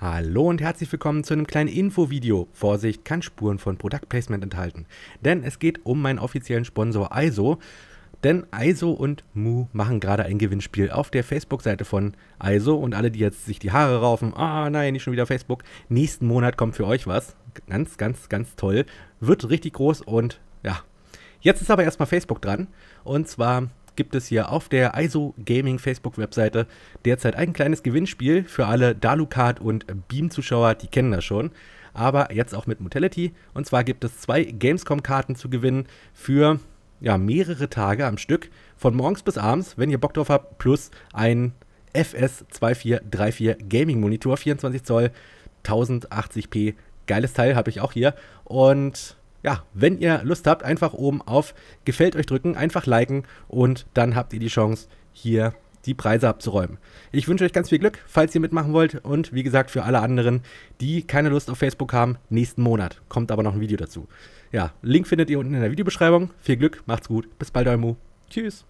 Hallo und herzlich willkommen zu einem kleinen Infovideo. Vorsicht, kann Spuren von Product Placement enthalten. Denn es geht um meinen offiziellen Sponsor ISO. Denn ISO und Mu machen gerade ein Gewinnspiel auf der Facebook-Seite von ISO und alle, die jetzt sich die Haare raufen, ah nein, nicht schon wieder Facebook. Nächsten Monat kommt für euch was. Ganz, ganz, ganz toll. Wird richtig groß und ja. Jetzt ist aber erstmal Facebook dran. Und zwar gibt es hier auf der ISO Gaming Facebook-Webseite derzeit ein kleines Gewinnspiel für alle Dalucard und Beam-Zuschauer, die kennen das schon. Aber jetzt auch mit Motility. Und zwar gibt es zwei Gamescom-Karten zu gewinnen für ja, mehrere Tage am Stück, von morgens bis abends, wenn ihr Bock drauf habt, plus ein FS2434 Gaming Monitor, 24 Zoll, 1080p. Geiles Teil habe ich auch hier. Und ja, wenn ihr Lust habt, einfach oben auf Gefällt euch drücken, einfach liken und dann habt ihr die Chance, hier die Preise abzuräumen. Ich wünsche euch ganz viel Glück, falls ihr mitmachen wollt und wie gesagt für alle anderen, die keine Lust auf Facebook haben, nächsten Monat kommt aber noch ein Video dazu. Ja, Link findet ihr unten in der Videobeschreibung. Viel Glück, macht's gut, bis bald, Eumu. Tschüss.